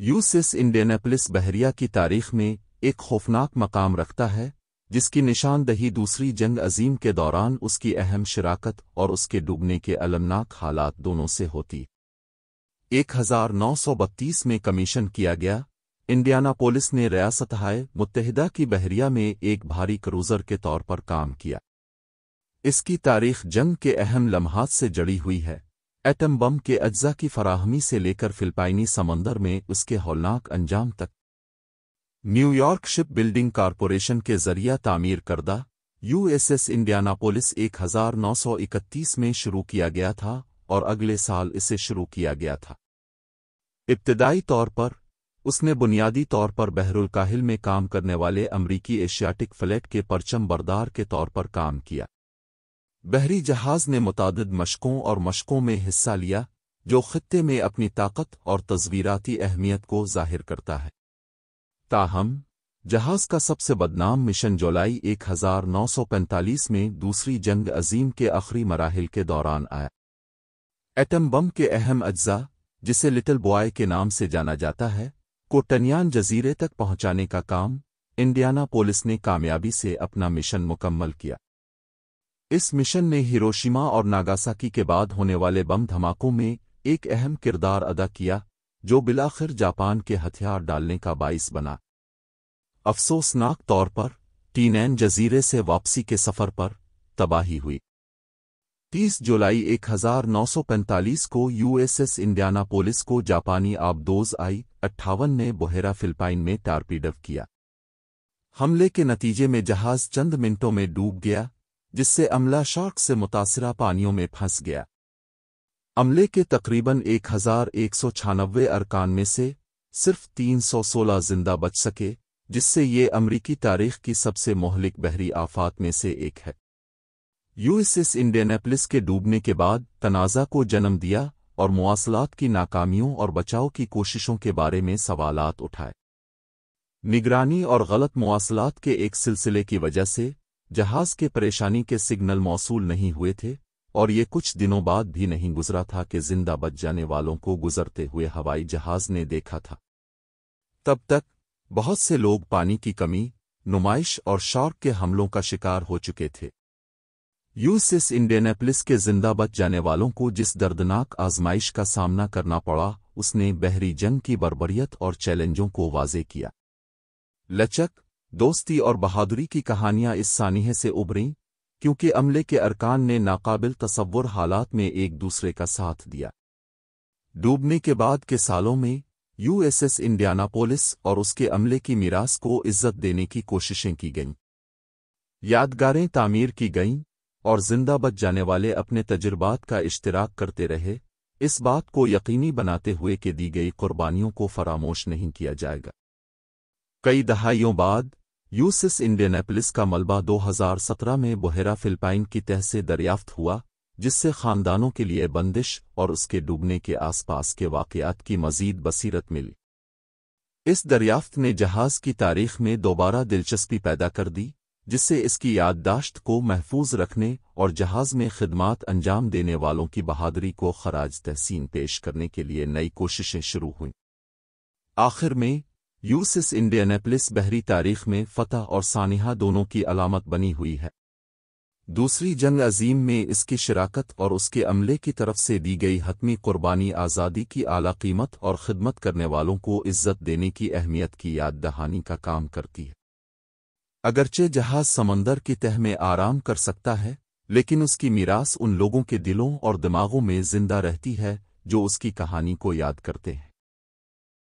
यूसिस इंडियनापोलिस बहरिया की तारीख में एक खौफनाक मकाम रखता है जिसकी निशानदही दूसरी जंग अजीम के दौरान उसकी अहम शराकत और उसके डूबने के अलमनाक हालात दोनों से होती 1932 में कमीशन किया गया इंडियानापोलिस ने हाय मुतहदा की बहरिया में एक भारी क्रूज़र के तौर पर काम किया इसकी तारीख जंग के अहम लम्हात से जड़ी हुई है एटम बम के अज्जा की फराहमी से लेकर फिल्पाइनी समंदर में उसके हौलनाक अंजाम तक न्यूयॉर्क शिप बिल्डिंग कारपोरेशन के जरिया तामीर करदा यूएसएस इंडियानापोलिस 1931 में शुरू किया गया था और अगले साल इसे शुरू किया गया था इब्तदाई तौर पर उसने बुनियादी तौर पर बहरुल काहिल में काम करने वाले अमरीकी एशियाटिक फ्लैट के परचम बरदार के तौर पर काम किया बहरी जहाज ने मुतद मशकों और मशकों में हिस्सा लिया जो ख़त्े में अपनी ताकत और तस्वीराती अहमियत को जाहिर करता है ताहम जहाज का सबसे बदनाम मिशन जुलाई 1945 में दूसरी जंग अजीम के आखिरी मराहल के दौरान आया एटम बम के अहम अज्जा जिसे लिटिल बॉय के नाम से जाना जाता है को टनियान जजीरे तक पहुंचाने का काम इंडियाना पुलिस ने कामयाबी से अपना मिशन मुकम्मल किया इस मिशन ने हिरोशिमा और नागासाकी के बाद होने वाले बम धमाकों में एक अहम किरदार अदा किया जो बिलाखिर जापान के हथियार डालने का बाइस बना अफसोसनाक तौर पर टीनैन जजीरे से वापसी के सफर पर तबाही हुई 30 जुलाई 1945 को यूएसएस इंडियाना पुलिस को जापानी आबदोज आई अट्ठावन ने बोहेरा फिलिपाइन में टारपीडव किया हमले के नतीजे में जहाज चंद मिनटों में डूब गया जिससे अमला शार्क से मुतासरा पानियों में फंस गया अमले के तकरीबन एक हजार एक सौ छानबे अरकान में से सिर्फ तीन सौ सोलह जिंदा बच सके जिससे ये अमरीकी तारीख की सबसे मोहलिक बहरी आफात में से एक है यूएसएस इंडियनापोलिस के डूबने के बाद तनाज़ा को जन्म दिया और मवासलात की नाकामियों और बचाव की कोशिशों के बारे में सवालात उठाए निगरानी और गलत मवासलात के एक सिलसिले की वजह से जहाज के परेशानी के सिग्नल मौसू नहीं हुए थे और ये कुछ दिनों बाद भी नहीं गुजरा था कि जिंदा बच जाने वालों को गुजरते हुए हवाई जहाज ने देखा था तब तक बहुत से लोग पानी की कमी नुमाइश और शार्क के हमलों का शिकार हो चुके थे यूसिस इंडियनापोलिस के जिंदा बच जाने वालों को जिस दर्दनाक आजमाइश का सामना करना पड़ा उसने बहरी जंग की बर्बरियत और चैलेंजों को वाजे किया लचक दोस्ती और बहादुरी की कहानियां इस सानिहे से उभरी क्योंकि अमले के अरकान ने नाकाबिल तस्वुर हालात में एक दूसरे का साथ दिया डूबने के बाद के सालों में यूएसएस इंडियानापोलिस और उसके अमले की मीरास को इज्जत देने की कोशिशें की गईं यादगारें तामीर की गईं और जिंदा बच जाने वाले अपने तजुर्बात का इश्तराक करते रहे इस बात को यकीनी बनाते हुए कि दी गई कुर्बानियों को फरामोश नहीं किया जाएगा कई दहाइयों बाद यूसिस इंडियनेपलिस का मलबा 2017 में बोहेरा फिलिपाइन की तह से दरियाफ्त हुआ जिससे खानदानों के लिए बंदिश और उसके डूबने के आसपास के वाकयात की मजीद बसीरत मिली इस दरियाफ्त ने जहाज़ की तारीख में दोबारा दिलचस्पी पैदा कर दी जिससे इसकी याददाश्त को महफूज रखने और जहाज़ में खिदमात अंजाम देने वालों की बहादरी को खराज तहसीन पेश करने के लिए नई कोशिशें शुरू हुईं आखिर में यूसिस इंडियनेपलिस बहरी तारीख में फतह और सानिहा दोनों की अलामत बनी हुई है दूसरी जंग अजीम में इसकी शराकत और उसके अमले की तरफ से दी गई हतमी कुर्बानी आज़ादी की आला कीमत और खिदमत करने वालों को इज्जत देने की अहमियत की याद दहानी का काम करती है अगरचे जहाज समंदर की तह में आराम कर सकता है लेकिन उसकी मीरास उन लोगों के दिलों और दिमागों में जिंदा रहती है जो उसकी कहानी को याद करते हैं